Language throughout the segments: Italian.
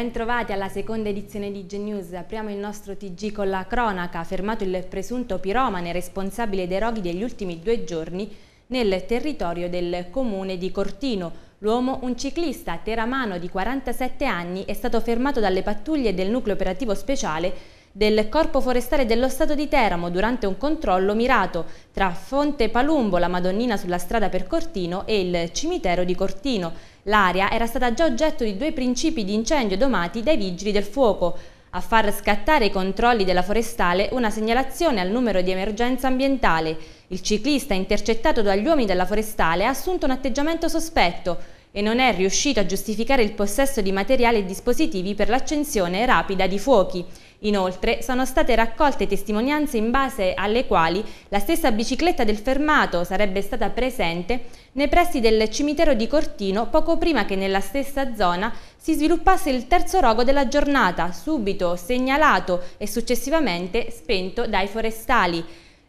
Bentrovati alla seconda edizione di G-News. Apriamo il nostro TG con la cronaca. Fermato il presunto piromane responsabile dei roghi degli ultimi due giorni nel territorio del comune di Cortino. L'uomo, un ciclista teramano di 47 anni, è stato fermato dalle pattuglie del nucleo operativo speciale del Corpo Forestale dello Stato di Teramo durante un controllo mirato tra Fonte Palumbo, la Madonnina sulla strada per Cortino e il cimitero di Cortino. L'area era stata già oggetto di due principi di incendio domati dai vigili del fuoco, a far scattare i controlli della forestale una segnalazione al numero di emergenza ambientale. Il ciclista intercettato dagli uomini della forestale ha assunto un atteggiamento sospetto e non è riuscito a giustificare il possesso di materiali e dispositivi per l'accensione rapida di fuochi. Inoltre sono state raccolte testimonianze in base alle quali la stessa bicicletta del fermato sarebbe stata presente nei pressi del cimitero di Cortino poco prima che nella stessa zona si sviluppasse il terzo rogo della giornata, subito segnalato e successivamente spento dai forestali.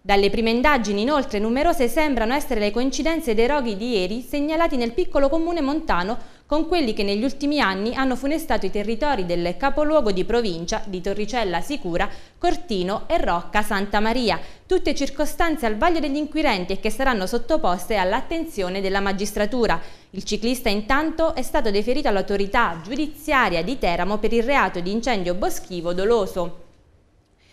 Dalle prime indagini inoltre numerose sembrano essere le coincidenze dei roghi di ieri segnalati nel piccolo comune montano con quelli che negli ultimi anni hanno funestato i territori del capoluogo di provincia di Torricella Sicura, Cortino e Rocca Santa Maria, tutte circostanze al vaglio degli inquirenti e che saranno sottoposte all'attenzione della magistratura. Il ciclista intanto è stato deferito all'autorità giudiziaria di Teramo per il reato di incendio boschivo doloso.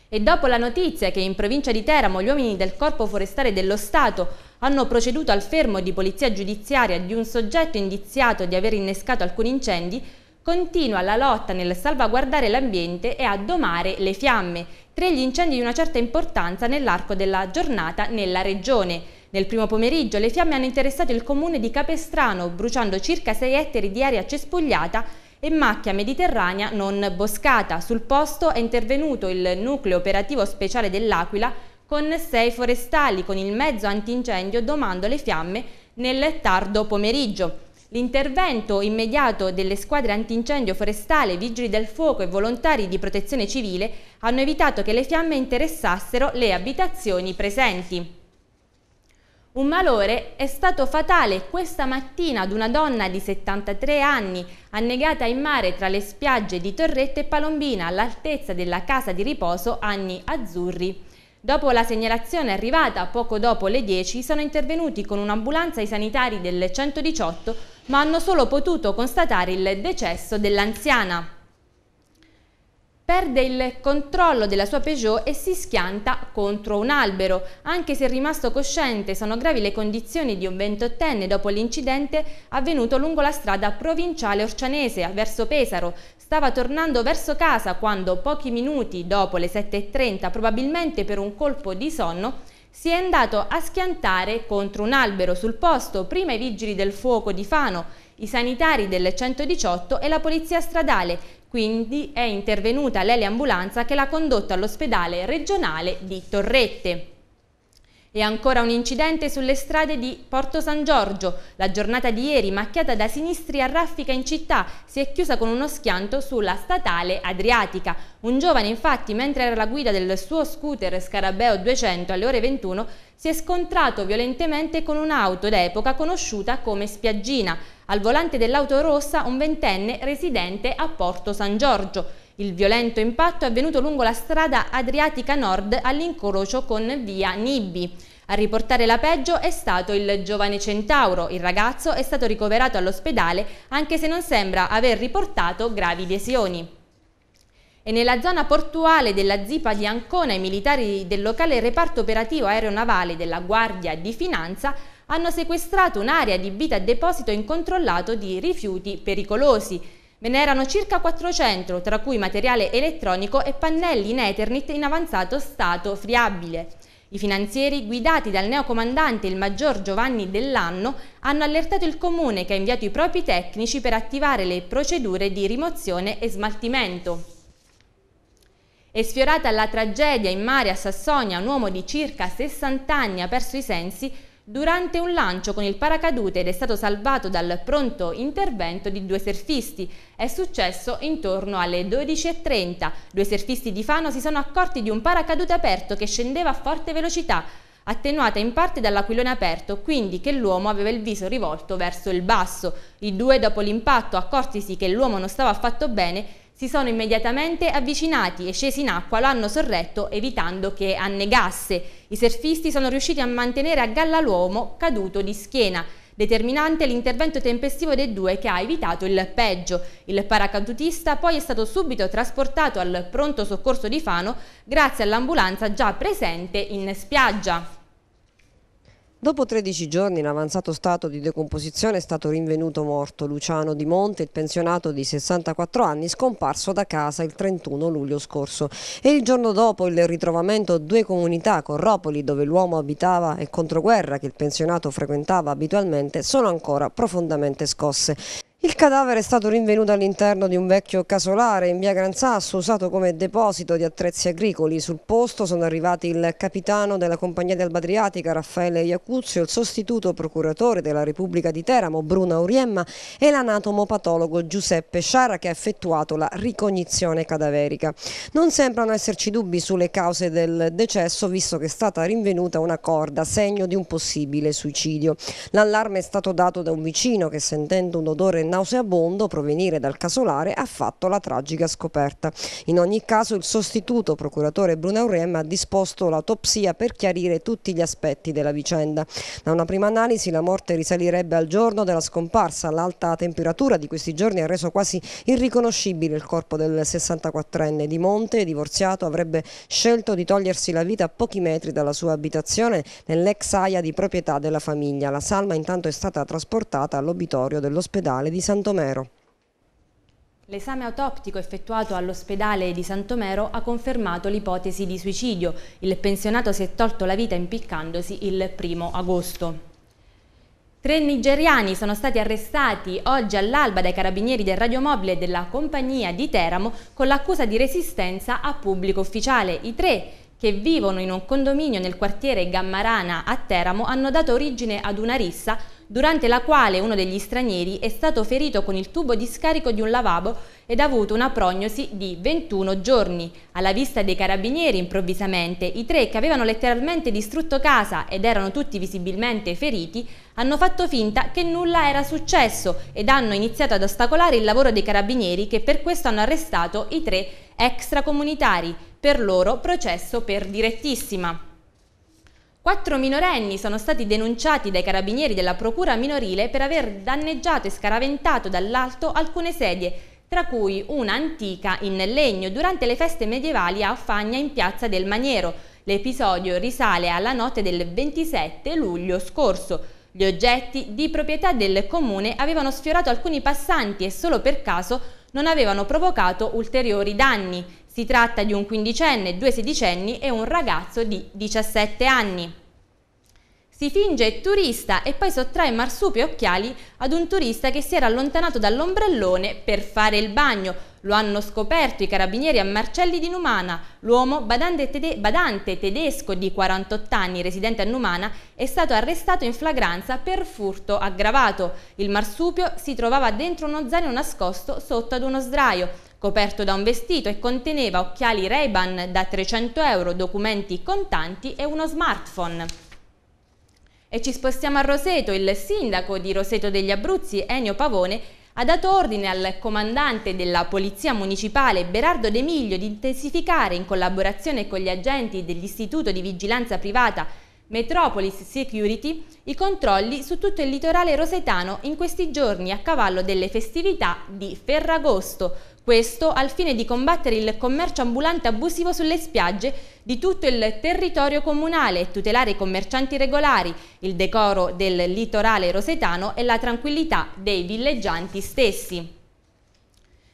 E dopo la notizia che in provincia di Teramo gli uomini del Corpo Forestale dello Stato hanno proceduto al fermo di polizia giudiziaria di un soggetto indiziato di aver innescato alcuni incendi, continua la lotta nel salvaguardare l'ambiente e a domare le fiamme, tre gli incendi di una certa importanza nell'arco della giornata nella regione. Nel primo pomeriggio le fiamme hanno interessato il comune di Capestrano, bruciando circa 6 ettari di aria cespugliata e macchia mediterranea non boscata. Sul posto è intervenuto il nucleo operativo speciale dell'Aquila con sei forestali con il mezzo antincendio domando le fiamme nel tardo pomeriggio. L'intervento immediato delle squadre antincendio forestale, vigili del fuoco e volontari di protezione civile hanno evitato che le fiamme interessassero le abitazioni presenti. Un malore è stato fatale questa mattina ad una donna di 73 anni annegata in mare tra le spiagge di Torrette e Palombina all'altezza della casa di riposo Anni Azzurri. Dopo la segnalazione arrivata poco dopo le 10 sono intervenuti con un'ambulanza i sanitari del 118 ma hanno solo potuto constatare il decesso dell'anziana perde il controllo della sua Peugeot e si schianta contro un albero. Anche se è rimasto cosciente, sono gravi le condizioni di un ventottenne dopo l'incidente avvenuto lungo la strada provinciale orcianese verso Pesaro. Stava tornando verso casa quando pochi minuti dopo le 7.30, probabilmente per un colpo di sonno, si è andato a schiantare contro un albero sul posto, prima i vigili del fuoco di Fano, i sanitari del 118 e la polizia stradale quindi è intervenuta l'eliambulanza che l'ha condotta all'ospedale regionale di Torrette. E ancora un incidente sulle strade di Porto San Giorgio. La giornata di ieri, macchiata da sinistri a raffica in città, si è chiusa con uno schianto sulla statale Adriatica. Un giovane, infatti, mentre era alla guida del suo scooter Scarabeo 200 alle ore 21, si è scontrato violentemente con un'auto d'epoca conosciuta come Spiaggina. Al volante dell'auto rossa un ventenne residente a Porto San Giorgio. Il violento impatto è avvenuto lungo la strada Adriatica Nord all'incrocio con via Nibbi. A riportare la peggio è stato il giovane centauro. Il ragazzo è stato ricoverato all'ospedale anche se non sembra aver riportato gravi lesioni. E nella zona portuale della Zipa di Ancona i militari del locale reparto operativo aeronavale della Guardia di Finanza hanno sequestrato un'area di vita a deposito incontrollato di rifiuti pericolosi Ve ne erano circa 400, tra cui materiale elettronico e pannelli in Ethernet in avanzato stato friabile. I finanzieri, guidati dal neocomandante il maggior Giovanni Dell'Anno, hanno allertato il Comune che ha inviato i propri tecnici per attivare le procedure di rimozione e smaltimento. È sfiorata la tragedia in mare a Sassonia, un uomo di circa 60 anni ha perso i sensi durante un lancio con il paracadute ed è stato salvato dal pronto intervento di due surfisti. È successo intorno alle 12.30. Due surfisti di Fano si sono accorti di un paracadute aperto che scendeva a forte velocità, attenuata in parte dall'aquilone aperto, quindi che l'uomo aveva il viso rivolto verso il basso. I due, dopo l'impatto, accortisi che l'uomo non stava affatto bene, si sono immediatamente avvicinati e scesi in acqua lo hanno sorretto evitando che annegasse. I surfisti sono riusciti a mantenere a galla l'uomo caduto di schiena. Determinante l'intervento tempestivo dei due che ha evitato il peggio. Il paracadutista poi è stato subito trasportato al pronto soccorso di Fano grazie all'ambulanza già presente in spiaggia. Dopo 13 giorni in avanzato stato di decomposizione è stato rinvenuto morto Luciano Di Monte, il pensionato di 64 anni, scomparso da casa il 31 luglio scorso. E il giorno dopo il ritrovamento due comunità, Corropoli, dove l'uomo abitava, e Controguerra, che il pensionato frequentava abitualmente, sono ancora profondamente scosse. Il cadavere è stato rinvenuto all'interno di un vecchio casolare in via Gran Sasso, usato come deposito di attrezzi agricoli. Sul posto sono arrivati il capitano della compagnia di Albadriatica, Raffaele Iacuzio, il sostituto procuratore della Repubblica di Teramo, Bruno Auriemma, e l'anatomopatologo Giuseppe Sciara, che ha effettuato la ricognizione cadaverica. Non sembrano esserci dubbi sulle cause del decesso, visto che è stata rinvenuta una corda, segno di un possibile suicidio. L'allarme è stato dato da un vicino che, sentendo un odore nauseabondo provenire dal casolare ha fatto la tragica scoperta. In ogni caso il sostituto procuratore Bruno Aurem ha disposto l'autopsia per chiarire tutti gli aspetti della vicenda. Da una prima analisi la morte risalirebbe al giorno della scomparsa, l'alta temperatura di questi giorni ha reso quasi irriconoscibile il corpo del 64enne di Monte, divorziato, avrebbe scelto di togliersi la vita a pochi metri dalla sua abitazione nell'ex aia di proprietà della famiglia. La salma intanto è stata trasportata all'obitorio dell'ospedale di di Santomero. L'esame autoptico effettuato all'ospedale di Santomero ha confermato l'ipotesi di suicidio. Il pensionato si è tolto la vita impiccandosi il primo agosto. Tre nigeriani sono stati arrestati oggi all'alba dai carabinieri del radiomobile della compagnia di Teramo con l'accusa di resistenza a pubblico ufficiale. I tre che vivono in un condominio nel quartiere Gammarana a Teramo hanno dato origine ad una rissa durante la quale uno degli stranieri è stato ferito con il tubo di scarico di un lavabo ed ha avuto una prognosi di 21 giorni. Alla vista dei carabinieri, improvvisamente, i tre che avevano letteralmente distrutto casa ed erano tutti visibilmente feriti, hanno fatto finta che nulla era successo ed hanno iniziato ad ostacolare il lavoro dei carabinieri che per questo hanno arrestato i tre extracomunitari, per loro processo per direttissima. Quattro minorenni sono stati denunciati dai carabinieri della procura minorile per aver danneggiato e scaraventato dall'alto alcune sedie, tra cui una antica in legno durante le feste medievali a Fagna in piazza del Maniero. L'episodio risale alla notte del 27 luglio scorso. Gli oggetti di proprietà del comune avevano sfiorato alcuni passanti e solo per caso non avevano provocato ulteriori danni. Si tratta di un quindicenne, due sedicenni e un ragazzo di 17 anni. Si finge turista e poi sottrae marsupi e occhiali ad un turista che si era allontanato dall'ombrellone per fare il bagno. Lo hanno scoperto i carabinieri a Marcelli di Numana. L'uomo, badante, tede badante tedesco di 48 anni, residente a Numana, è stato arrestato in flagranza per furto aggravato. Il marsupio si trovava dentro uno zaino nascosto sotto ad uno sdraio coperto da un vestito e conteneva occhiali Ray-Ban da 300 euro, documenti contanti e uno smartphone. E ci spostiamo a Roseto, il sindaco di Roseto degli Abruzzi, Ennio Pavone, ha dato ordine al comandante della Polizia Municipale Berardo De Miglio di intensificare in collaborazione con gli agenti dell'Istituto di Vigilanza Privata Metropolis Security i controlli su tutto il litorale rosetano in questi giorni a cavallo delle festività di Ferragosto, questo al fine di combattere il commercio ambulante abusivo sulle spiagge di tutto il territorio comunale e tutelare i commercianti regolari, il decoro del litorale rosetano e la tranquillità dei villeggianti stessi.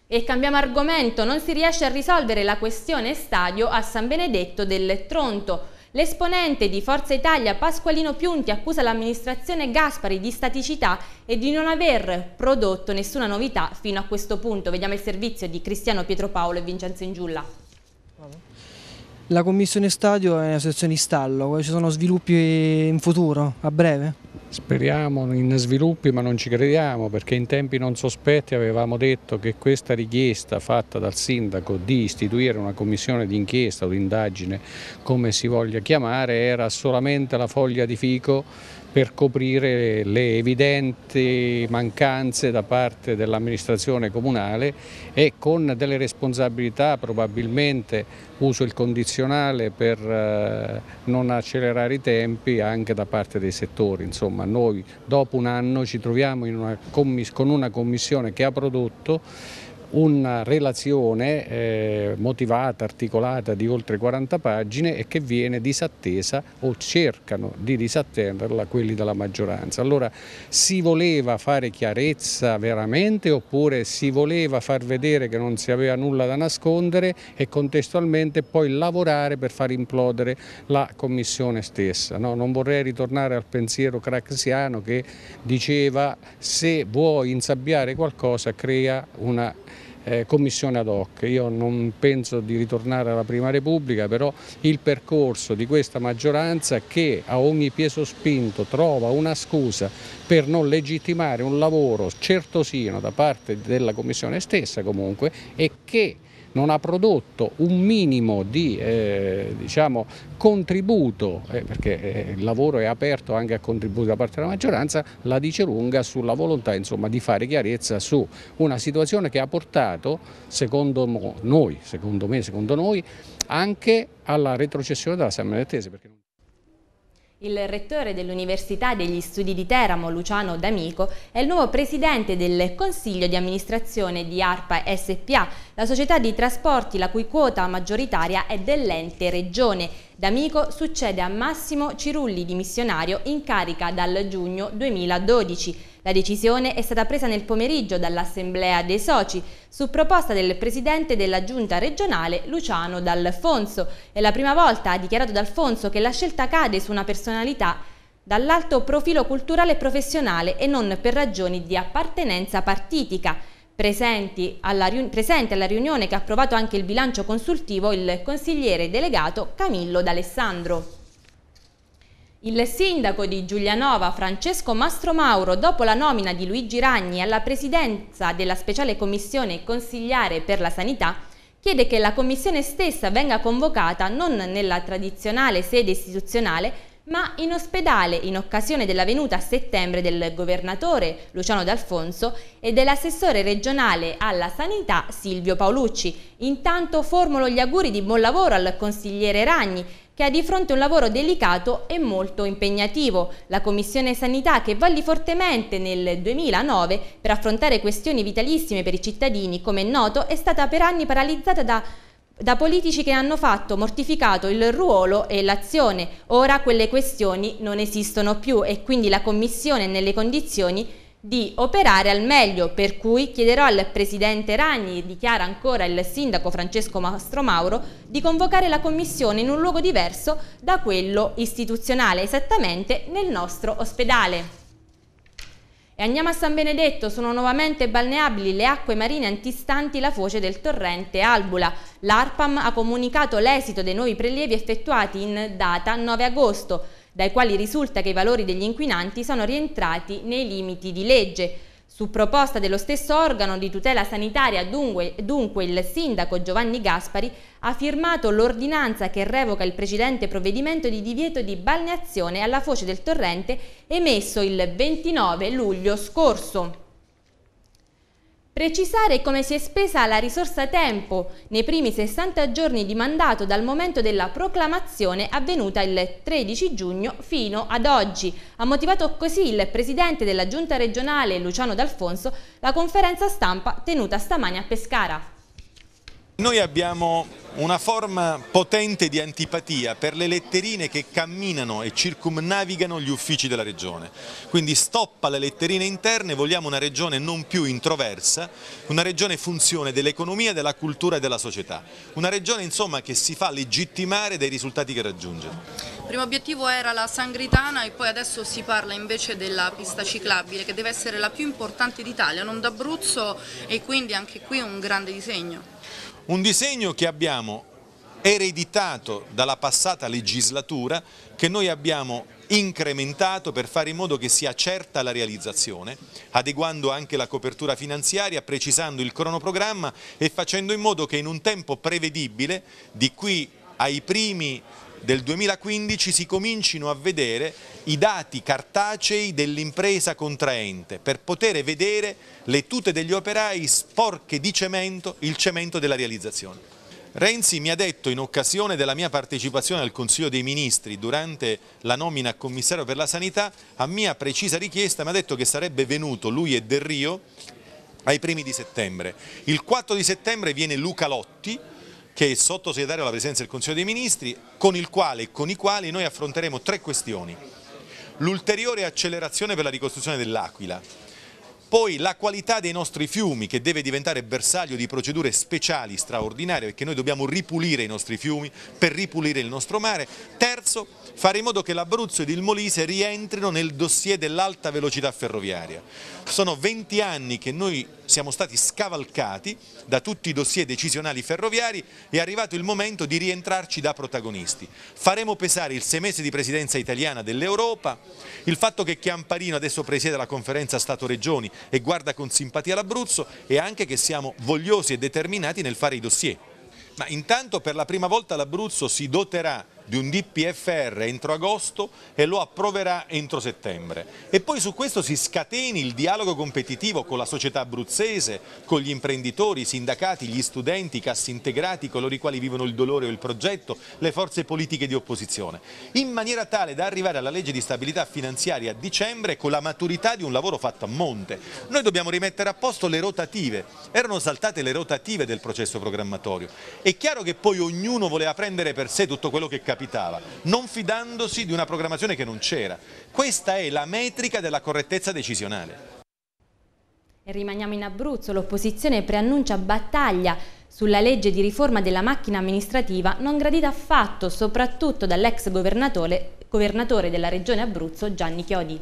E cambiamo argomento, non si riesce a risolvere la questione stadio a San Benedetto del Tronto. L'esponente di Forza Italia Pasqualino Piunti accusa l'amministrazione Gaspari di staticità e di non aver prodotto nessuna novità fino a questo punto. Vediamo il servizio di Cristiano Pietropaolo e Vincenzo Ingiulla. La commissione stadio è una situazione in stallo, ci sono sviluppi in futuro, a breve? Speriamo in sviluppi ma non ci crediamo perché in tempi non sospetti avevamo detto che questa richiesta fatta dal sindaco di istituire una commissione d'inchiesta o d'indagine come si voglia chiamare era solamente la foglia di fico per coprire le evidenti mancanze da parte dell'amministrazione comunale e con delle responsabilità probabilmente uso il condizionale per eh, non accelerare i tempi anche da parte dei settori. Insomma, noi dopo un anno ci troviamo una, con una commissione che ha prodotto una relazione eh, motivata, articolata di oltre 40 pagine e che viene disattesa o cercano di disattenderla quelli della maggioranza. Allora si voleva fare chiarezza veramente oppure si voleva far vedere che non si aveva nulla da nascondere e contestualmente poi lavorare per far implodere la Commissione stessa. No, non vorrei ritornare al pensiero craxiano che diceva se vuoi insabbiare qualcosa crea una eh, commissione ad hoc. Io non penso di ritornare alla Prima Repubblica, però il percorso di questa maggioranza che a ogni peso spinto trova una scusa per non legittimare un lavoro certosino da parte della commissione stessa comunque e che non ha prodotto un minimo di eh, diciamo, contributo, eh, perché eh, il lavoro è aperto anche a contributi da parte della maggioranza, la dice lunga sulla volontà insomma, di fare chiarezza su una situazione che ha portato, secondo noi, secondo me, secondo noi, anche alla retrocessione della San Benettese. Il rettore dell'Università degli Studi di Teramo, Luciano D'Amico, è il nuovo presidente del Consiglio di amministrazione di ARPA SPA, la società di trasporti la cui quota maggioritaria è dell'ente Regione. D'Amico succede a Massimo Cirulli, dimissionario in carica dal giugno 2012. La decisione è stata presa nel pomeriggio dall'Assemblea dei Soci su proposta del Presidente della Giunta regionale Luciano D'Alfonso. È la prima volta, ha dichiarato D'Alfonso, che la scelta cade su una personalità dall'alto profilo culturale e professionale e non per ragioni di appartenenza partitica. Alla presente alla riunione che ha approvato anche il bilancio consultivo il consigliere delegato Camillo D'Alessandro. Il sindaco di Giulianova, Francesco Mastro Mauro, dopo la nomina di Luigi Ragni alla presidenza della speciale commissione consigliare per la sanità, chiede che la commissione stessa venga convocata non nella tradizionale sede istituzionale, ma in ospedale in occasione della venuta a settembre del governatore Luciano D'Alfonso e dell'assessore regionale alla sanità Silvio Paolucci. Intanto formulo gli auguri di buon lavoro al consigliere Ragni che ha di fronte un lavoro delicato e molto impegnativo. La Commissione Sanità che valli fortemente nel 2009 per affrontare questioni vitalissime per i cittadini, come è noto, è stata per anni paralizzata da da politici che hanno fatto, mortificato il ruolo e l'azione. Ora quelle questioni non esistono più e quindi la Commissione è nelle condizioni di operare al meglio, per cui chiederò al Presidente Ragni, dichiara ancora il Sindaco Francesco Mastromauro, di convocare la Commissione in un luogo diverso da quello istituzionale, esattamente nel nostro ospedale. E andiamo a San Benedetto, sono nuovamente balneabili le acque marine antistanti la foce del torrente Albula. L'ARPAM ha comunicato l'esito dei nuovi prelievi effettuati in data 9 agosto dai quali risulta che i valori degli inquinanti sono rientrati nei limiti di legge. Su proposta dello stesso organo di tutela sanitaria, dunque, dunque, il sindaco Giovanni Gaspari ha firmato l'ordinanza che revoca il precedente provvedimento di divieto di balneazione alla foce del torrente emesso il 29 luglio scorso. Precisare come si è spesa la risorsa tempo nei primi 60 giorni di mandato dal momento della proclamazione avvenuta il 13 giugno fino ad oggi. Ha motivato così il presidente della giunta regionale Luciano D'Alfonso la conferenza stampa tenuta stamani a Pescara. Noi abbiamo una forma potente di antipatia per le letterine che camminano e circumnavigano gli uffici della regione. Quindi stoppa le letterine interne, vogliamo una regione non più introversa, una regione funzione dell'economia, della cultura e della società. Una regione insomma che si fa legittimare dai risultati che raggiunge. Il primo obiettivo era la Sangritana e poi adesso si parla invece della pista ciclabile che deve essere la più importante d'Italia, non d'Abruzzo e quindi anche qui un grande disegno. Un disegno che abbiamo ereditato dalla passata legislatura che noi abbiamo incrementato per fare in modo che sia certa la realizzazione, adeguando anche la copertura finanziaria, precisando il cronoprogramma e facendo in modo che in un tempo prevedibile, di qui ai primi del 2015, si comincino a vedere i dati cartacei dell'impresa contraente per poter vedere le tute degli operai sporche di cemento, il cemento della realizzazione. Renzi mi ha detto in occasione della mia partecipazione al Consiglio dei Ministri durante la nomina a commissario per la sanità, a mia precisa richiesta mi ha detto che sarebbe venuto lui e Del Rio ai primi di settembre. Il 4 di settembre viene Luca Lotti, che è sottosegretario alla presidenza del Consiglio dei Ministri, con il quale e con i quali noi affronteremo tre questioni l'ulteriore accelerazione per la ricostruzione dell'Aquila. Poi la qualità dei nostri fiumi che deve diventare bersaglio di procedure speciali straordinarie perché noi dobbiamo ripulire i nostri fiumi per ripulire il nostro mare. Terzo, fare in modo che l'Abruzzo ed il Molise rientrino nel dossier dell'alta velocità ferroviaria. Sono 20 anni che noi siamo stati scavalcati da tutti i dossier decisionali ferroviari è arrivato il momento di rientrarci da protagonisti. Faremo pesare il sei mesi di presidenza italiana dell'Europa, il fatto che Chiamparino adesso presiede la conferenza Stato-Regioni e guarda con simpatia l'Abruzzo e anche che siamo vogliosi e determinati nel fare i dossier. Ma intanto per la prima volta l'Abruzzo si doterà di un DPFR entro agosto e lo approverà entro settembre. E poi su questo si scateni il dialogo competitivo con la società abruzzese, con gli imprenditori, i sindacati, gli studenti, i cassi integrati, coloro i quali vivono il dolore o il progetto, le forze politiche di opposizione, in maniera tale da arrivare alla legge di stabilità finanziaria a dicembre con la maturità di un lavoro fatto a monte. Noi dobbiamo rimettere a posto le rotative, erano saltate le rotative del processo programmatorio. È chiaro che poi ognuno voleva prendere per sé tutto quello che capiva capitava, non fidandosi di una programmazione che non c'era. Questa è la metrica della correttezza decisionale. E rimaniamo in Abruzzo, l'opposizione preannuncia battaglia sulla legge di riforma della macchina amministrativa non gradita affatto, soprattutto dall'ex governatore, governatore della regione Abruzzo Gianni Chiodi.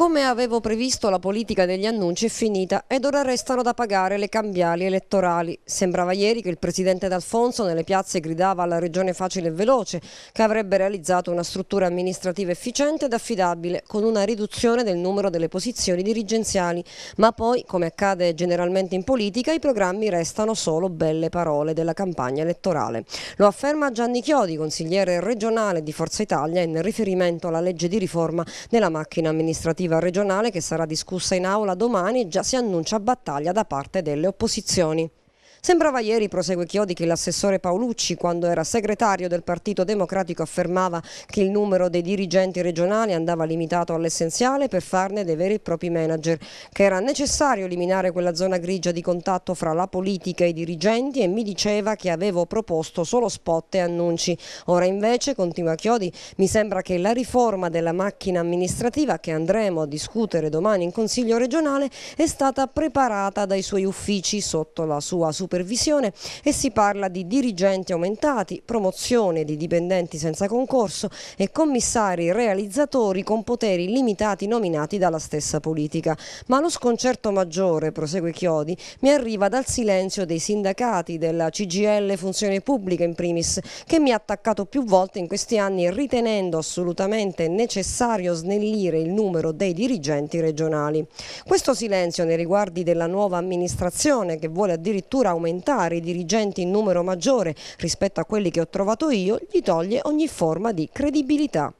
Come avevo previsto la politica degli annunci è finita ed ora restano da pagare le cambiali elettorali. Sembrava ieri che il presidente D'Alfonso nelle piazze gridava alla regione facile e veloce che avrebbe realizzato una struttura amministrativa efficiente ed affidabile con una riduzione del numero delle posizioni dirigenziali. Ma poi, come accade generalmente in politica, i programmi restano solo belle parole della campagna elettorale. Lo afferma Gianni Chiodi, consigliere regionale di Forza Italia, in riferimento alla legge di riforma della macchina amministrativa iniziativa regionale che sarà discussa in aula domani già si annuncia battaglia da parte delle opposizioni. Sembrava ieri, prosegue Chiodi, che l'assessore Paolucci, quando era segretario del Partito Democratico, affermava che il numero dei dirigenti regionali andava limitato all'essenziale per farne dei veri e propri manager, che era necessario eliminare quella zona grigia di contatto fra la politica e i dirigenti e mi diceva che avevo proposto solo spot e annunci. Ora invece, continua Chiodi, mi sembra che la riforma della macchina amministrativa che andremo a discutere domani in Consiglio regionale è stata preparata dai suoi uffici sotto la sua supervisione supervisione e si parla di dirigenti aumentati, promozione di dipendenti senza concorso e commissari realizzatori con poteri limitati nominati dalla stessa politica. Ma lo sconcerto maggiore, prosegue Chiodi, mi arriva dal silenzio dei sindacati della CGL Funzione Pubblica in primis, che mi ha attaccato più volte in questi anni ritenendo assolutamente necessario snellire il numero dei dirigenti regionali. Questo silenzio nei riguardi della nuova amministrazione che vuole addirittura aumentare aumentare i dirigenti in numero maggiore rispetto a quelli che ho trovato io gli toglie ogni forma di credibilità.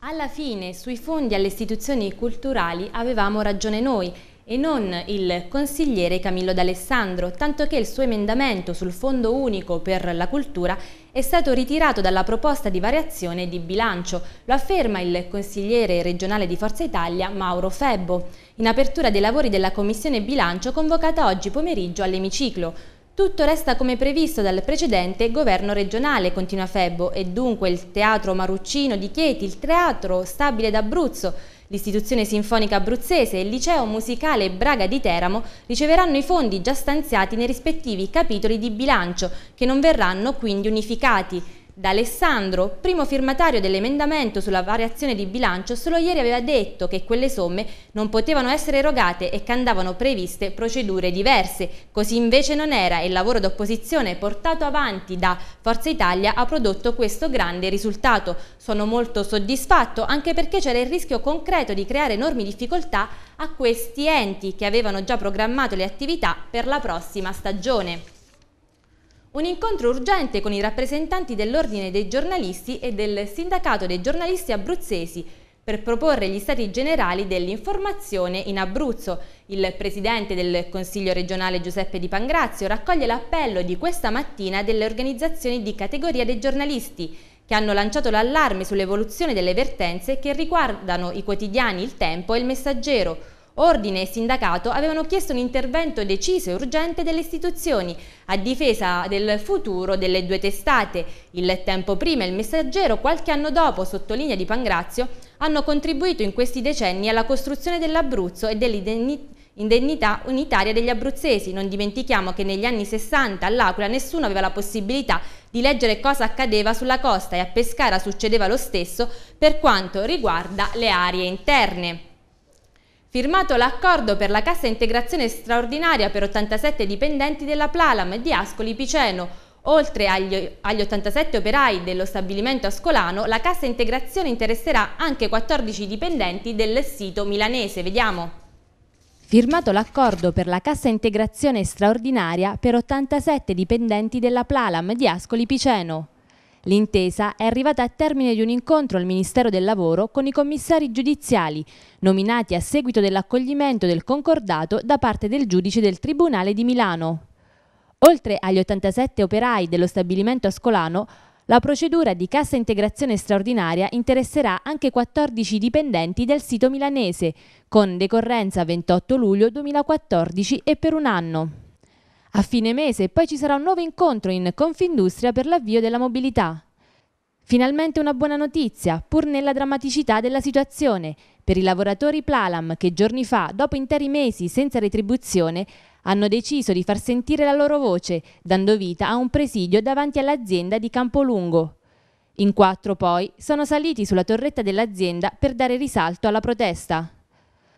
Alla fine, sui fondi alle istituzioni culturali avevamo ragione noi e non il consigliere Camillo D'Alessandro, tanto che il suo emendamento sul Fondo Unico per la Cultura è stato ritirato dalla proposta di variazione di bilancio, lo afferma il consigliere regionale di Forza Italia Mauro Febbo, in apertura dei lavori della Commissione Bilancio convocata oggi pomeriggio all'emiciclo. Tutto resta come previsto dal precedente governo regionale, continua Febbo, e dunque il Teatro Maruccino di Chieti, il Teatro Stabile d'Abruzzo, L'istituzione sinfonica abruzzese e il liceo musicale Braga di Teramo riceveranno i fondi già stanziati nei rispettivi capitoli di bilancio, che non verranno quindi unificati. D'Alessandro, primo firmatario dell'emendamento sulla variazione di bilancio, solo ieri aveva detto che quelle somme non potevano essere erogate e che andavano previste procedure diverse. Così invece non era e il lavoro d'opposizione portato avanti da Forza Italia ha prodotto questo grande risultato. Sono molto soddisfatto anche perché c'era il rischio concreto di creare enormi difficoltà a questi enti che avevano già programmato le attività per la prossima stagione. Un incontro urgente con i rappresentanti dell'Ordine dei giornalisti e del Sindacato dei giornalisti abruzzesi per proporre gli stati generali dell'informazione in Abruzzo. Il presidente del Consiglio regionale Giuseppe Di Pangrazio raccoglie l'appello di questa mattina delle organizzazioni di categoria dei giornalisti che hanno lanciato l'allarme sull'evoluzione delle vertenze che riguardano i quotidiani Il Tempo e Il Messaggero, Ordine e sindacato avevano chiesto un intervento deciso e urgente delle istituzioni a difesa del futuro delle due testate. Il tempo prima e il messaggero qualche anno dopo, sottolinea di Pangrazio, hanno contribuito in questi decenni alla costruzione dell'Abruzzo e dell'identità indennità unitaria degli abruzzesi. Non dimentichiamo che negli anni 60 all'Aquila nessuno aveva la possibilità di leggere cosa accadeva sulla costa e a Pescara succedeva lo stesso per quanto riguarda le aree interne firmato l'accordo per la cassa integrazione straordinaria per 87 dipendenti della Plalam di Ascoli Piceno. Oltre agli, agli 87 operai dello stabilimento ascolano, la cassa integrazione interesserà anche 14 dipendenti del sito milanese. Vediamo. Firmato l'accordo per la cassa integrazione straordinaria per 87 dipendenti della Plalam di Ascoli Piceno. L'intesa è arrivata a termine di un incontro al Ministero del Lavoro con i commissari giudiziali, nominati a seguito dell'accoglimento del concordato da parte del giudice del Tribunale di Milano. Oltre agli 87 operai dello stabilimento ascolano, la procedura di cassa integrazione straordinaria interesserà anche 14 dipendenti del sito milanese, con decorrenza 28 luglio 2014 e per un anno. A fine mese poi ci sarà un nuovo incontro in Confindustria per l'avvio della mobilità. Finalmente una buona notizia, pur nella drammaticità della situazione, per i lavoratori Plalam che giorni fa, dopo interi mesi senza retribuzione, hanno deciso di far sentire la loro voce, dando vita a un presidio davanti all'azienda di Campolungo. In quattro poi sono saliti sulla torretta dell'azienda per dare risalto alla protesta.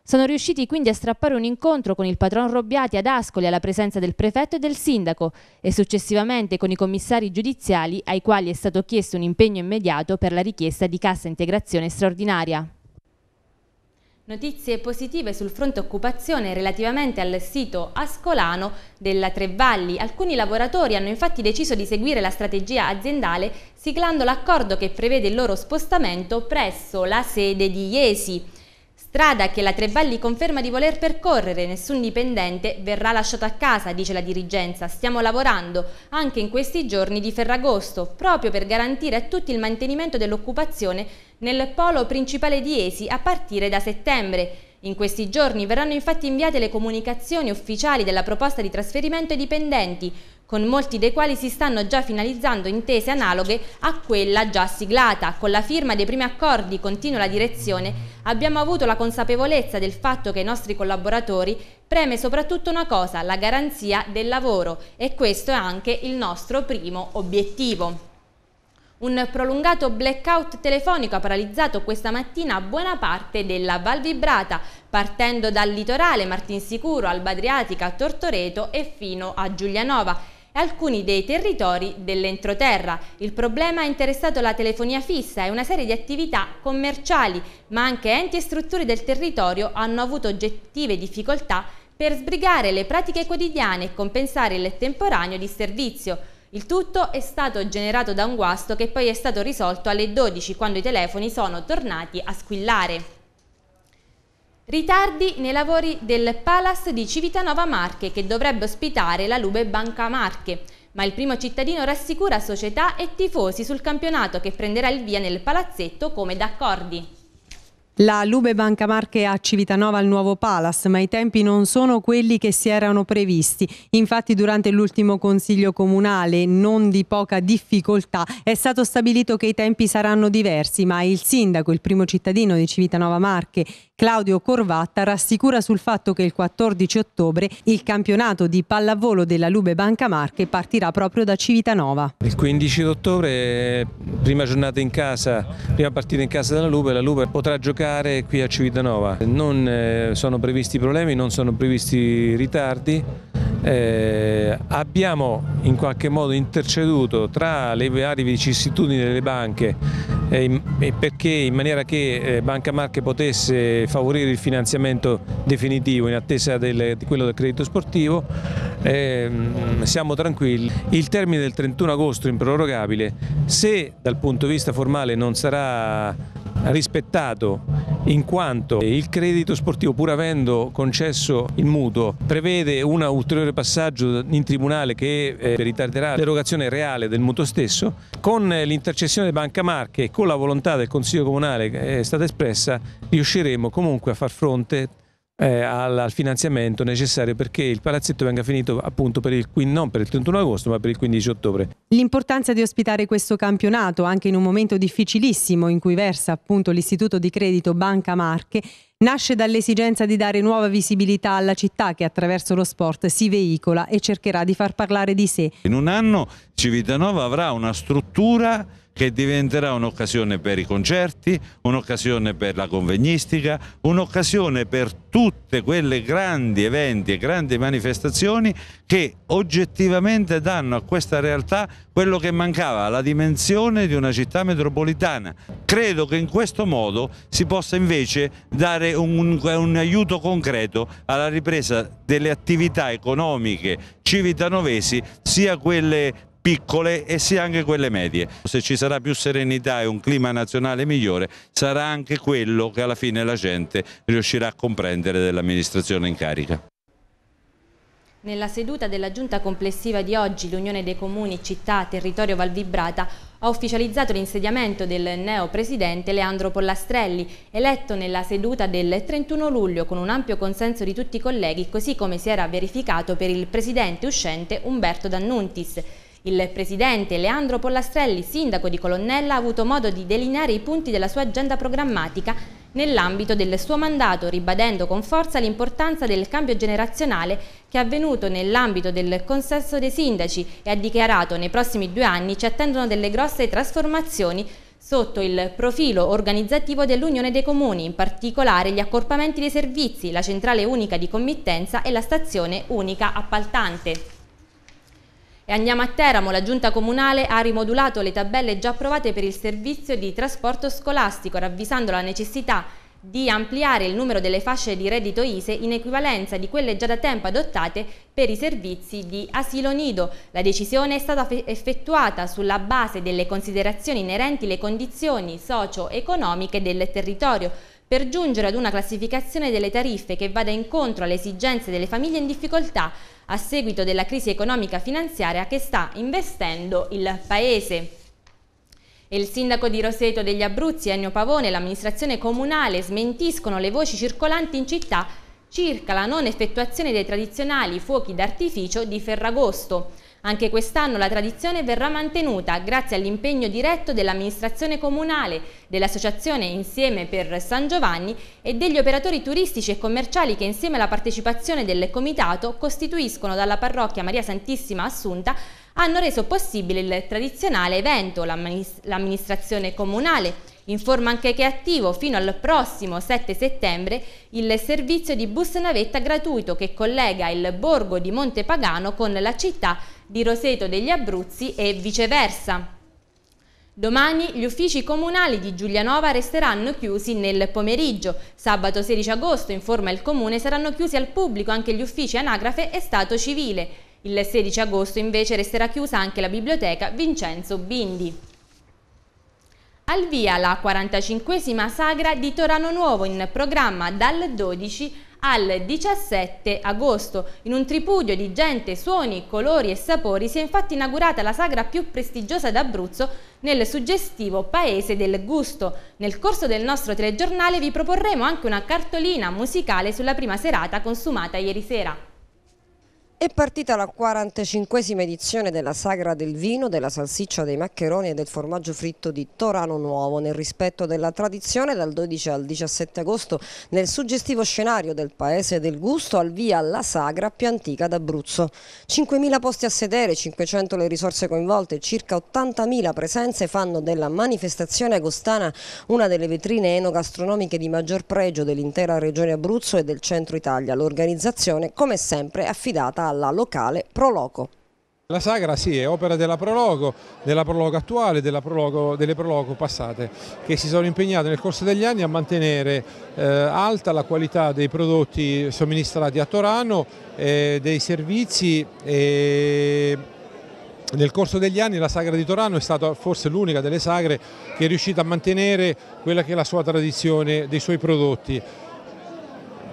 Sono riusciti quindi a strappare un incontro con il patron Robbiati ad Ascoli alla presenza del prefetto e del sindaco e successivamente con i commissari giudiziali ai quali è stato chiesto un impegno immediato per la richiesta di cassa integrazione straordinaria. Notizie positive sul fronte occupazione relativamente al sito ascolano della Tre Valli. Alcuni lavoratori hanno infatti deciso di seguire la strategia aziendale siglando l'accordo che prevede il loro spostamento presso la sede di Iesi. Strada che la Treballi conferma di voler percorrere, nessun dipendente verrà lasciato a casa, dice la dirigenza. Stiamo lavorando anche in questi giorni di Ferragosto, proprio per garantire a tutti il mantenimento dell'occupazione nel polo principale di Esi a partire da settembre in questi giorni verranno infatti inviate le comunicazioni ufficiali della proposta di trasferimento ai dipendenti, con molti dei quali si stanno già finalizzando intese analoghe a quella già siglata. Con la firma dei primi accordi, continua la direzione, abbiamo avuto la consapevolezza del fatto che ai nostri collaboratori preme soprattutto una cosa, la garanzia del lavoro e questo è anche il nostro primo obiettivo. Un prolungato blackout telefonico ha paralizzato questa mattina buona parte della Val Vibrata, partendo dal litorale Martinsicuro, Alba Adriatica, Tortoreto e fino a Giulianova e alcuni dei territori dell'entroterra. Il problema ha interessato la telefonia fissa e una serie di attività commerciali, ma anche enti e strutture del territorio hanno avuto oggettive difficoltà per sbrigare le pratiche quotidiane e compensare il temporaneo disservizio. Il tutto è stato generato da un guasto che poi è stato risolto alle 12 quando i telefoni sono tornati a squillare. Ritardi nei lavori del Palace di Civitanova Marche che dovrebbe ospitare la Lube Banca Marche, ma il primo cittadino rassicura società e tifosi sul campionato che prenderà il via nel palazzetto come d'accordi. La Lube Banca Marche a Civitanova al nuovo Palace, ma i tempi non sono quelli che si erano previsti. Infatti durante l'ultimo consiglio comunale, non di poca difficoltà, è stato stabilito che i tempi saranno diversi, ma il sindaco, il primo cittadino di Civitanova Marche, Claudio Corvatta, rassicura sul fatto che il 14 ottobre il campionato di pallavolo della Lube Banca Marche partirà proprio da Civitanova. Il 15 ottobre, prima giornata in casa, prima partita in casa della Lube, la Lube potrà giocare giocare qui a Civitanova. Non eh, sono previsti problemi, non sono previsti ritardi. Eh, abbiamo in qualche modo interceduto tra le varie vicissitudini delle banche eh, perché in maniera che eh, Banca Marche potesse favorire il finanziamento definitivo in attesa del, di quello del credito sportivo eh, siamo tranquilli. Il termine del 31 agosto è improrogabile, se dal punto di vista formale non sarà rispettato in quanto il credito sportivo pur avendo concesso il mutuo prevede un ulteriore passaggio in tribunale che eh, ritarderà l'erogazione reale del mutuo stesso. Con l'intercessione di Banca Marche e con la volontà del Consiglio Comunale che eh, è stata espressa riusciremo comunque a far fronte eh, al, al, finanziamento necessario perché il palazzetto venga finito appunto per il, non per il 31 agosto ma per il 15 ottobre. L'importanza di ospitare questo campionato anche in un momento difficilissimo in cui versa appunto l'istituto di credito Banca Marche nasce dall'esigenza di dare nuova visibilità alla città che attraverso lo sport si veicola e cercherà di far parlare di sé. In un anno Civitanova avrà una struttura che diventerà un'occasione per i concerti, un'occasione per la convegnistica, un'occasione per tutte quelle grandi eventi e grandi manifestazioni che oggettivamente danno a questa realtà quello che mancava, la dimensione di una città metropolitana. Credo che in questo modo si possa invece dare un, un aiuto concreto alla ripresa delle attività economiche civitanovesi, sia quelle piccole e sia anche quelle medie. Se ci sarà più serenità e un clima nazionale migliore sarà anche quello che alla fine la gente riuscirà a comprendere dell'amministrazione in carica. Nella seduta della giunta complessiva di oggi l'Unione dei Comuni Città Territorio Valvibrata ha ufficializzato l'insediamento del neo presidente Leandro Pollastrelli, eletto nella seduta del 31 luglio con un ampio consenso di tutti i colleghi, così come si era verificato per il presidente uscente Umberto D'Annuntis. Il presidente Leandro Pollastrelli, sindaco di Colonnella, ha avuto modo di delineare i punti della sua agenda programmatica nell'ambito del suo mandato, ribadendo con forza l'importanza del cambio generazionale che è avvenuto nell'ambito del consenso dei sindaci e ha dichiarato nei prossimi due anni ci attendono delle grosse trasformazioni sotto il profilo organizzativo dell'Unione dei Comuni, in particolare gli accorpamenti dei servizi, la centrale unica di committenza e la stazione unica appaltante. E andiamo a Teramo, la giunta comunale ha rimodulato le tabelle già approvate per il servizio di trasporto scolastico, ravvisando la necessità di ampliare il numero delle fasce di reddito ISE in equivalenza di quelle già da tempo adottate per i servizi di asilo nido. La decisione è stata effettuata sulla base delle considerazioni inerenti alle condizioni socio-economiche del territorio, per giungere ad una classificazione delle tariffe che vada incontro alle esigenze delle famiglie in difficoltà a seguito della crisi economica finanziaria che sta investendo il Paese. il sindaco di Roseto degli Abruzzi, Ennio Pavone, e l'amministrazione comunale smentiscono le voci circolanti in città circa la non effettuazione dei tradizionali fuochi d'artificio di Ferragosto. Anche quest'anno la tradizione verrà mantenuta grazie all'impegno diretto dell'amministrazione comunale, dell'associazione Insieme per San Giovanni e degli operatori turistici e commerciali che insieme alla partecipazione del comitato costituiscono dalla parrocchia Maria Santissima Assunta hanno reso possibile il tradizionale evento, l'amministrazione comunale, Informa anche che è attivo fino al prossimo 7 settembre il servizio di bus navetta gratuito che collega il borgo di Montepagano con la città di Roseto degli Abruzzi e viceversa. Domani gli uffici comunali di Giulianova resteranno chiusi nel pomeriggio. Sabato 16 agosto, informa il comune, saranno chiusi al pubblico anche gli uffici anagrafe e stato civile. Il 16 agosto invece resterà chiusa anche la biblioteca Vincenzo Bindi. Al via la 45esima sagra di Torano Nuovo in programma dal 12 al 17 agosto. In un tripudio di gente, suoni, colori e sapori si è infatti inaugurata la sagra più prestigiosa d'Abruzzo nel suggestivo Paese del Gusto. Nel corso del nostro telegiornale vi proporremo anche una cartolina musicale sulla prima serata consumata ieri sera. È partita la 45esima edizione della Sagra del Vino, della Salsiccia, dei Maccheroni e del Formaggio Fritto di Torano Nuovo. Nel rispetto della tradizione, dal 12 al 17 agosto, nel suggestivo scenario del Paese del Gusto, al via la Sagra più antica d'Abruzzo. 5.000 posti a sedere, 500 le risorse coinvolte, e circa 80.000 presenze fanno della manifestazione agostana una delle vetrine enogastronomiche di maggior pregio dell'intera regione Abruzzo e del centro Italia. L'organizzazione, come sempre, è affidata alla locale Proloco. La sagra sì, è opera della Proloco, della Proloco attuale, della Proloco, delle Proloco passate, che si sono impegnate nel corso degli anni a mantenere eh, alta la qualità dei prodotti somministrati a Torano, eh, dei servizi e... Nel corso degli anni la Sagra di Torano è stata forse l'unica delle sagre che è riuscita a mantenere quella che è la sua tradizione dei suoi prodotti.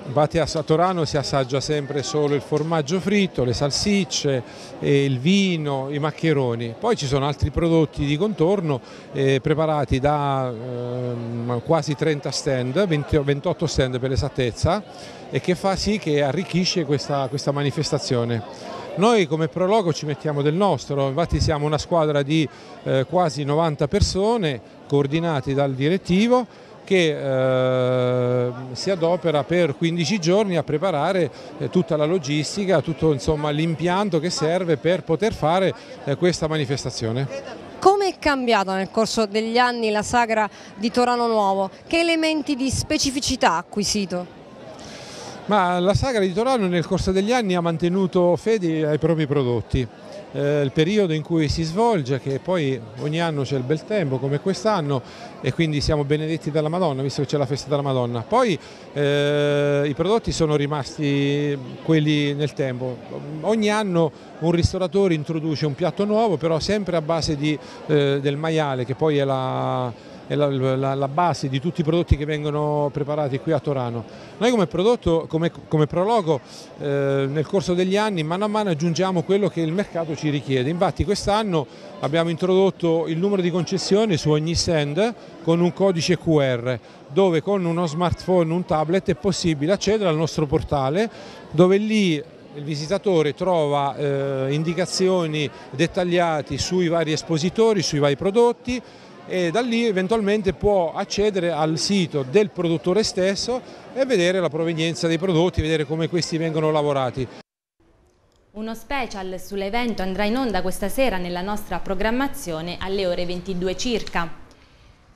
Batias a Torano si assaggia sempre solo il formaggio fritto, le salsicce, il vino, i maccheroni. Poi ci sono altri prodotti di contorno eh, preparati da eh, quasi 30 stand, 20, 28 stand per esattezza, e che fa sì che arricchisce questa, questa manifestazione. Noi come Prologo ci mettiamo del nostro, infatti siamo una squadra di eh, quasi 90 persone coordinati dal direttivo che eh, si adopera per 15 giorni a preparare eh, tutta la logistica, tutto l'impianto che serve per poter fare eh, questa manifestazione. Come è cambiata nel corso degli anni la sagra di Torano Nuovo? Che elementi di specificità ha acquisito? Ma la sagra di Torano nel corso degli anni ha mantenuto fede ai propri prodotti eh, il periodo in cui si svolge, che poi ogni anno c'è il bel tempo come quest'anno e quindi siamo benedetti dalla Madonna, visto che c'è la festa della Madonna. Poi eh, i prodotti sono rimasti quelli nel tempo. Ogni anno un ristoratore introduce un piatto nuovo, però sempre a base di, eh, del maiale, che poi è la è la, la, la, base di tutti i prodotti che vengono preparati qui a Torano. Noi come prodotto, come, come prologo, eh, nel corso degli anni mano a mano aggiungiamo quello che il mercato ci richiede. Infatti quest'anno abbiamo introdotto il numero di concessioni su ogni stand con un codice QR dove con uno smartphone, un tablet è possibile accedere al nostro portale dove lì il visitatore trova eh, indicazioni dettagliate sui vari espositori, sui vari prodotti, e da lì eventualmente può accedere al sito del produttore stesso e vedere la provenienza dei prodotti, vedere come questi vengono lavorati. Uno special sull'evento andrà in onda questa sera nella nostra programmazione alle ore 22 circa.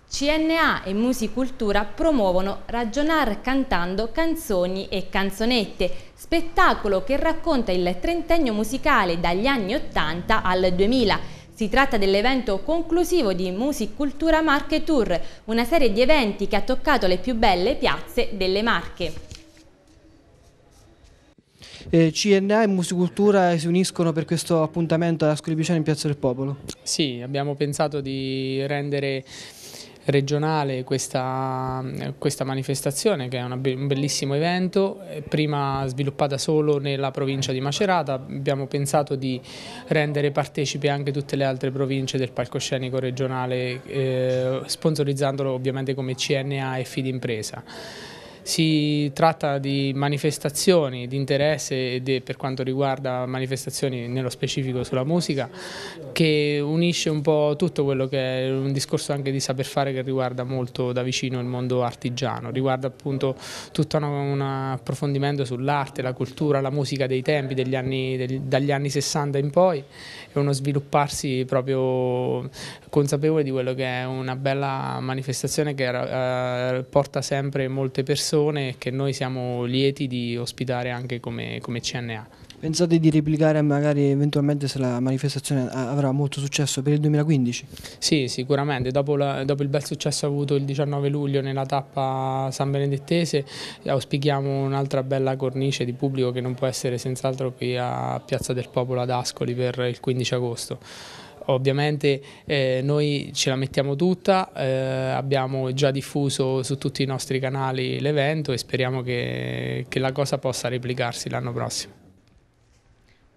CNA e Musicultura promuovono Ragionar cantando canzoni e canzonette, spettacolo che racconta il trentennio musicale dagli anni 80 al 2000 si tratta dell'evento conclusivo di Music Cultura Marche Tour, una serie di eventi che ha toccato le più belle piazze delle Marche. Eh, CNA e Musicultura si uniscono per questo appuntamento alla Scuola Picciano in Piazza del Popolo? Sì, abbiamo pensato di rendere regionale questa, questa manifestazione che è una, un bellissimo evento, eh, prima sviluppata solo nella provincia di Macerata, abbiamo pensato di rendere partecipe anche tutte le altre province del palcoscenico regionale, eh, sponsorizzandolo ovviamente come CNA e Fidimpresa. Si tratta di manifestazioni di interesse ed per quanto riguarda manifestazioni nello specifico sulla musica che unisce un po' tutto quello che è un discorso anche di saper fare che riguarda molto da vicino il mondo artigiano, riguarda appunto tutto un approfondimento sull'arte, la cultura, la musica dei tempi degli anni, dagli anni 60 in poi e uno svilupparsi proprio consapevole di quello che è una bella manifestazione che eh, porta sempre molte persone persone che noi siamo lieti di ospitare anche come, come CNA. Pensate di replicare magari eventualmente se la manifestazione avrà molto successo per il 2015? Sì, sicuramente. Dopo, la, dopo il bel successo avuto il 19 luglio nella tappa San Benedettese auspichiamo un'altra bella cornice di pubblico che non può essere senz'altro qui a Piazza del Popolo ad Ascoli per il 15 agosto ovviamente eh, noi ce la mettiamo tutta, eh, abbiamo già diffuso su tutti i nostri canali l'evento e speriamo che, che la cosa possa replicarsi l'anno prossimo.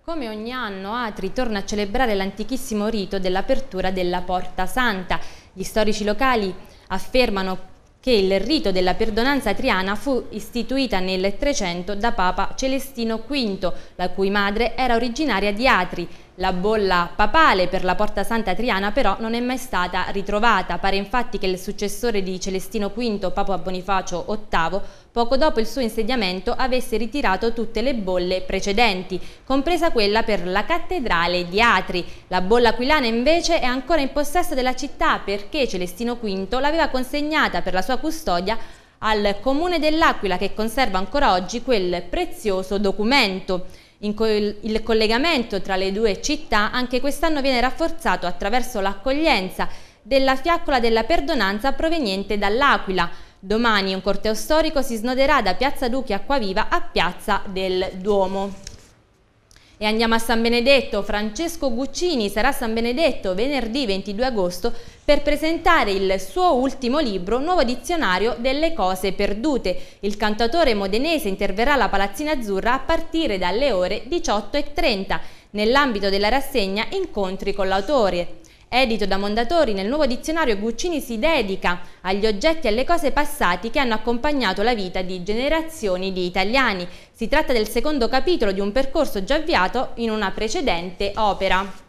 Come ogni anno Atri torna a celebrare l'antichissimo rito dell'apertura della Porta Santa. Gli storici locali affermano che il rito della perdonanza triana fu istituita nel 300 da Papa Celestino V, la cui madre era originaria di Atri, la bolla papale per la Porta Santa Triana però non è mai stata ritrovata, pare infatti che il successore di Celestino V, Papa Bonifacio VIII, poco dopo il suo insediamento avesse ritirato tutte le bolle precedenti, compresa quella per la cattedrale di Atri. La bolla aquilana invece è ancora in possesso della città perché Celestino V l'aveva consegnata per la sua custodia al comune dell'Aquila che conserva ancora oggi quel prezioso documento il collegamento tra le due città anche quest'anno viene rafforzato attraverso l'accoglienza della fiaccola della perdonanza proveniente dall'Aquila. Domani un corteo storico si snoderà da Piazza Duchi Acquaviva a Piazza del Duomo. E andiamo a San Benedetto, Francesco Guccini sarà a San Benedetto venerdì 22 agosto per presentare il suo ultimo libro, Nuovo dizionario delle cose perdute. Il cantatore modenese interverrà alla Palazzina Azzurra a partire dalle ore 18.30 nell'ambito della rassegna Incontri con l'autore. Edito da Mondatori, nel nuovo dizionario Guccini si dedica agli oggetti e alle cose passati che hanno accompagnato la vita di generazioni di italiani. Si tratta del secondo capitolo di un percorso già avviato in una precedente opera.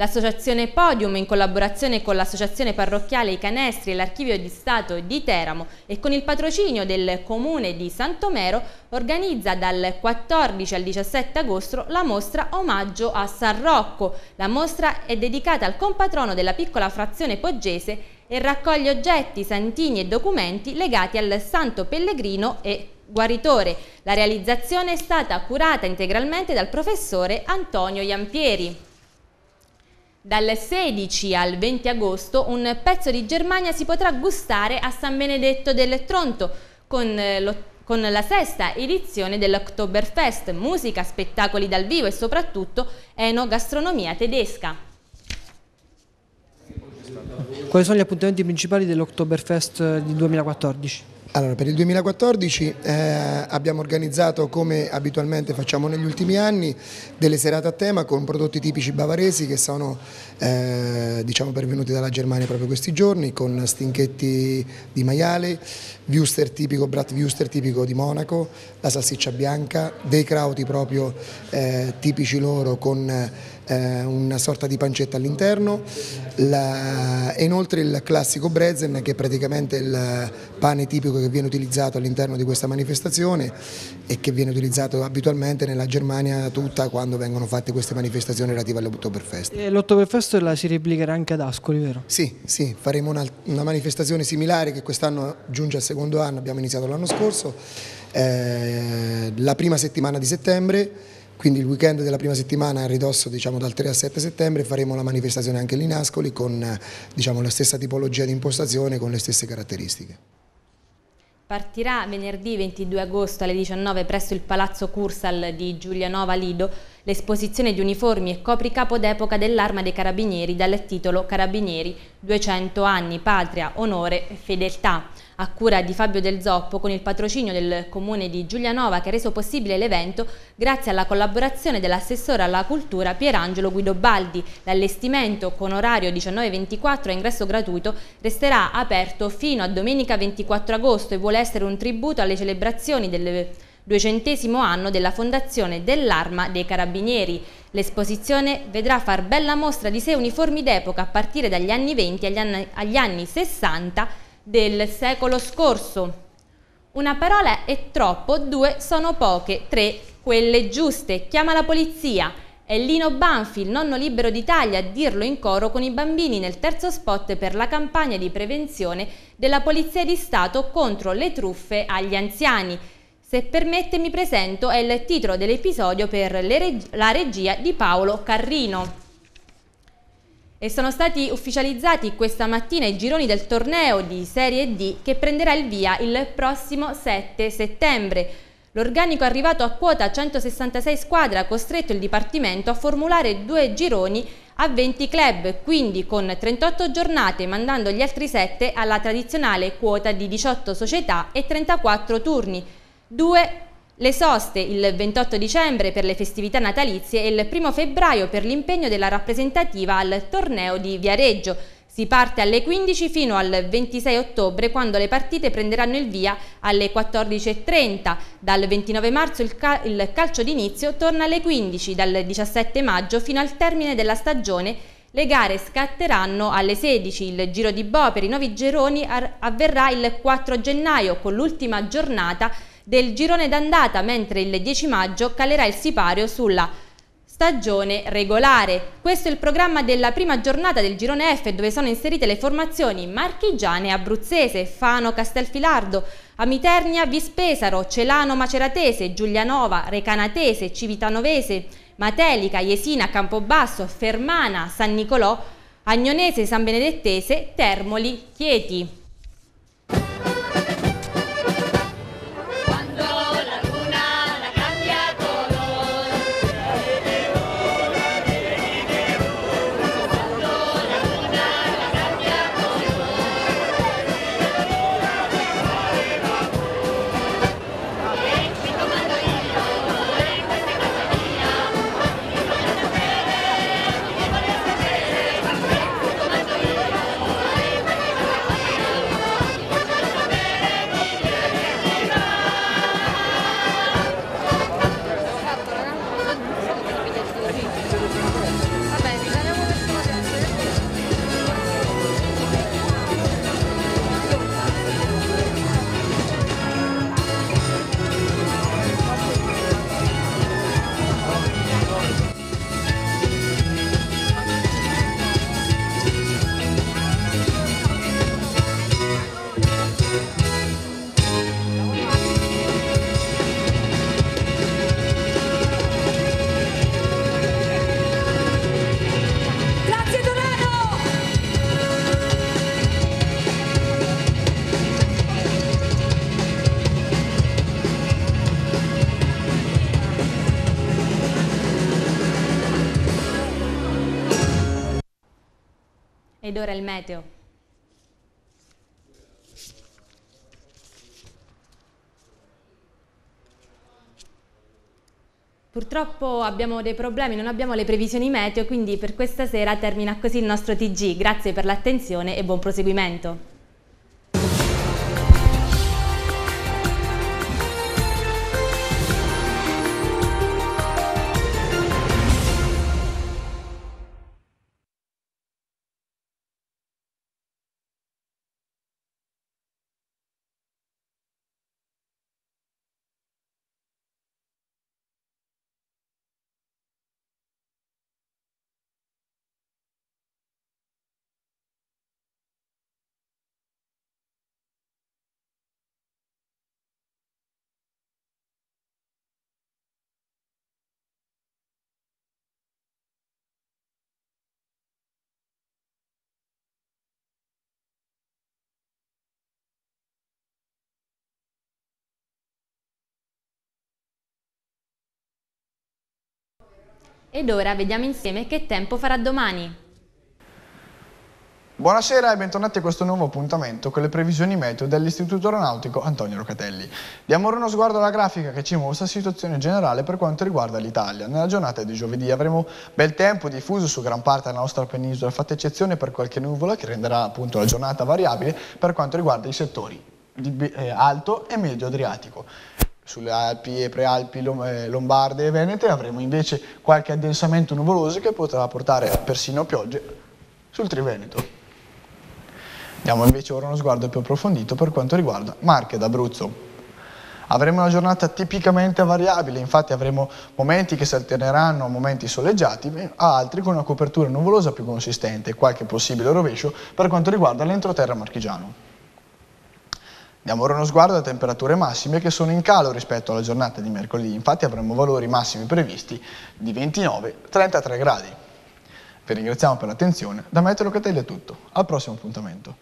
L'associazione Podium, in collaborazione con l'associazione parrocchiale I Canestri e l'Archivio di Stato di Teramo e con il patrocinio del Comune di Santomero, organizza dal 14 al 17 agosto la mostra Omaggio a San Rocco. La mostra è dedicata al compatrono della piccola frazione poggese e raccoglie oggetti, santini e documenti legati al santo pellegrino e guaritore. La realizzazione è stata curata integralmente dal professore Antonio Iampieri. Dal 16 al 20 agosto un pezzo di Germania si potrà gustare a San Benedetto del Tronto con, eh, con la sesta edizione dell'Oktoberfest, musica, spettacoli dal vivo e soprattutto enogastronomia tedesca. Quali sono gli appuntamenti principali dell'Oktoberfest eh, di 2014? Allora, per il 2014 eh, abbiamo organizzato, come abitualmente facciamo negli ultimi anni, delle serate a tema con prodotti tipici bavaresi che sono eh, diciamo pervenuti dalla Germania proprio questi giorni, con stinchetti di maiale, wuster tipico, bratwurster tipico di Monaco, la salsiccia bianca, dei crauti proprio eh, tipici loro con eh, una sorta di pancetta all'interno e inoltre il classico brezen che è praticamente il pane tipico che viene utilizzato all'interno di questa manifestazione e che viene utilizzato abitualmente nella Germania tutta quando vengono fatte queste manifestazioni relative all'Ottoberfest. E l'Ottoberfest la si replicherà anche ad Ascoli, vero? Sì, sì faremo una, una manifestazione similare che quest'anno giunge al secondo anno, abbiamo iniziato l'anno scorso, eh, la prima settimana di settembre quindi il weekend della prima settimana a ridosso diciamo, dal 3 al 7 settembre faremo la manifestazione anche lì in Ascoli con diciamo, la stessa tipologia di impostazione, con le stesse caratteristiche. Partirà venerdì 22 agosto alle 19 presso il Palazzo Cursal di Giulianova Lido l'esposizione di uniformi e copri capo d'epoca dell'Arma dei Carabinieri dal titolo Carabinieri 200 anni, patria, onore e fedeltà a cura di Fabio Del Zoppo con il patrocinio del comune di Giulianova che ha reso possibile l'evento grazie alla collaborazione dell'assessore alla cultura Pierangelo Guidobaldi. L'allestimento con orario 19-24 a ingresso gratuito resterà aperto fino a domenica 24 agosto e vuole essere un tributo alle celebrazioni del duecentesimo anno della Fondazione dell'Arma dei Carabinieri. L'esposizione vedrà far bella mostra di sé uniformi d'epoca a partire dagli anni 20 agli anni, agli anni 60 del secolo scorso. Una parola è troppo, due sono poche, tre quelle giuste. Chiama la polizia. È Lino Banfi, il nonno libero d'Italia, a dirlo in coro con i bambini nel terzo spot per la campagna di prevenzione della Polizia di Stato contro le truffe agli anziani. Se permette mi presento è il titolo dell'episodio per reg la regia di Paolo Carrino. E sono stati ufficializzati questa mattina i gironi del torneo di Serie D che prenderà il via il prossimo 7 settembre. L'organico arrivato a quota 166 squadre ha costretto il Dipartimento a formulare due gironi a 20 club, quindi con 38 giornate mandando gli altri 7 alla tradizionale quota di 18 società e 34 turni. Due le soste il 28 dicembre per le festività natalizie e il 1 febbraio per l'impegno della rappresentativa al torneo di Viareggio. Si parte alle 15 fino al 26 ottobre quando le partite prenderanno il via alle 14.30. Dal 29 marzo il, calcio d'inizio torna alle 15, dal 17 maggio fino al termine della stagione le gare scatteranno alle 16, il giro di Bo per i nuovi geroni avverrà il 4 gennaio con l'ultima giornata del girone d'andata, mentre il 10 maggio calerà il sipario sulla stagione regolare. Questo è il programma della prima giornata del girone F dove sono inserite le formazioni marchigiane abruzzese, Fano Castelfilardo, Amiternia Vispesaro, Celano Maceratese, Giulianova, Recanatese, Civitanovese, Matelica, Jesina, Campobasso, Fermana, San Nicolò, Agnonese, San Benedettese, Termoli, Chieti. Ed ora il meteo. Purtroppo abbiamo dei problemi, non abbiamo le previsioni meteo, quindi per questa sera termina così il nostro TG. Grazie per l'attenzione e buon proseguimento. Ed ora vediamo insieme che tempo farà domani. Buonasera e bentornati a questo nuovo appuntamento con le previsioni meteo dell'Istituto Aeronautico Antonio Locatelli. Diamo ora uno sguardo alla grafica che ci mostra la situazione generale per quanto riguarda l'Italia. Nella giornata di giovedì avremo bel tempo diffuso su gran parte della nostra penisola, fatta eccezione per qualche nuvola che renderà appunto la giornata variabile per quanto riguarda i settori eh, alto e medio adriatico sulle Alpi e prealpi eh, lombarde e venete, avremo invece qualche addensamento nuvoloso che potrà portare persino piogge sul Triveneto. Diamo invece ora uno sguardo più approfondito per quanto riguarda Marche d'Abruzzo. Avremo una giornata tipicamente variabile, infatti avremo momenti che si alterneranno a momenti soleggiati a altri con una copertura nuvolosa più consistente e qualche possibile rovescio per quanto riguarda l'entroterra marchigiano. Diamo ora uno sguardo alle temperature massime che sono in calo rispetto alla giornata di mercoledì, infatti avremo valori massimi previsti di 29-33 gradi. Vi ringraziamo per l'attenzione, da Meteo Catelli è tutto, al prossimo appuntamento.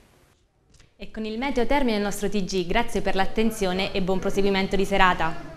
E con il meteo termine il nostro TG, grazie per l'attenzione e buon proseguimento di serata.